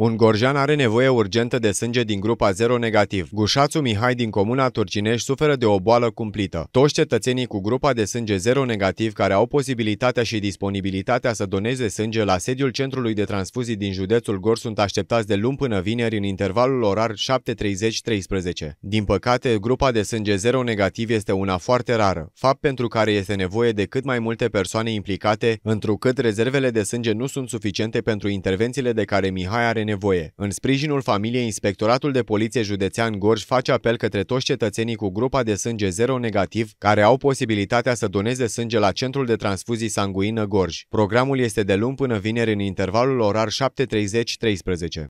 Un gorjan are nevoie urgentă de sânge din grupa 0 negativ. Gușațu Mihai din comuna Turcinești suferă de o boală cumplită. Toți cetățenii cu grupa de sânge 0 negativ care au posibilitatea și disponibilitatea să doneze sânge la sediul Centrului de Transfuzii din județul Gor sunt așteptați de luni până vineri în intervalul orar 7.30-13. Din păcate, grupa de sânge 0 negativ este una foarte rară, fapt pentru care este nevoie de cât mai multe persoane implicate, întrucât rezervele de sânge nu sunt suficiente pentru intervențiile de care Mihai are are nevoie. În sprijinul familiei, Inspectoratul de Poliție Județean Gorj face apel către toți cetățenii cu grupa de sânge zero negativ care au posibilitatea să doneze sânge la Centrul de Transfuzii Sanguină Gorj. Programul este de luni până vineri în intervalul orar 7.30-13.